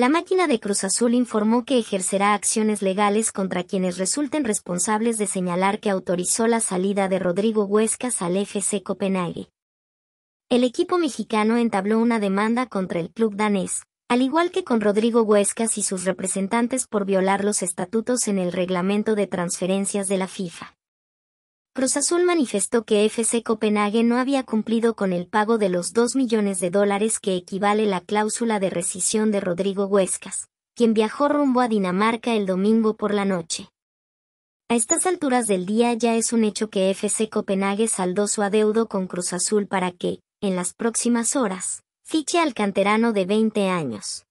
La máquina de Cruz Azul informó que ejercerá acciones legales contra quienes resulten responsables de señalar que autorizó la salida de Rodrigo Huescas al FC Copenhague. El equipo mexicano entabló una demanda contra el club danés, al igual que con Rodrigo Huescas y sus representantes por violar los estatutos en el reglamento de transferencias de la FIFA. Cruz Azul manifestó que FC Copenhague no había cumplido con el pago de los 2 millones de dólares que equivale la cláusula de rescisión de Rodrigo Huescas, quien viajó rumbo a Dinamarca el domingo por la noche. A estas alturas del día ya es un hecho que FC Copenhague saldó su adeudo con Cruz Azul para que, en las próximas horas, fiche al canterano de 20 años.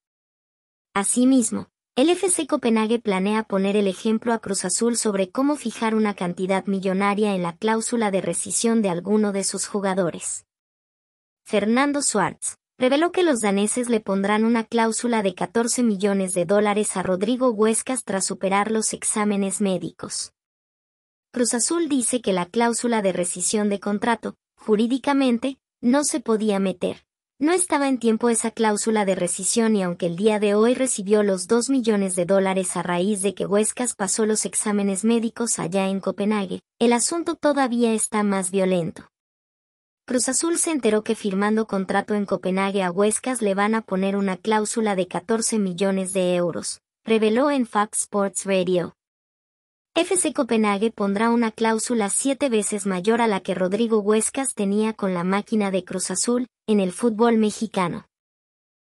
Asimismo, el FC Copenhague planea poner el ejemplo a Cruz Azul sobre cómo fijar una cantidad millonaria en la cláusula de rescisión de alguno de sus jugadores. Fernando Schwartz reveló que los daneses le pondrán una cláusula de 14 millones de dólares a Rodrigo Huescas tras superar los exámenes médicos. Cruz Azul dice que la cláusula de rescisión de contrato, jurídicamente, no se podía meter. No estaba en tiempo esa cláusula de rescisión y aunque el día de hoy recibió los 2 millones de dólares a raíz de que Huescas pasó los exámenes médicos allá en Copenhague, el asunto todavía está más violento. Cruz Azul se enteró que firmando contrato en Copenhague a Huescas le van a poner una cláusula de 14 millones de euros, reveló en Fox Sports Radio. FC Copenhague pondrá una cláusula siete veces mayor a la que Rodrigo Huescas tenía con la máquina de Cruz Azul, en el fútbol mexicano.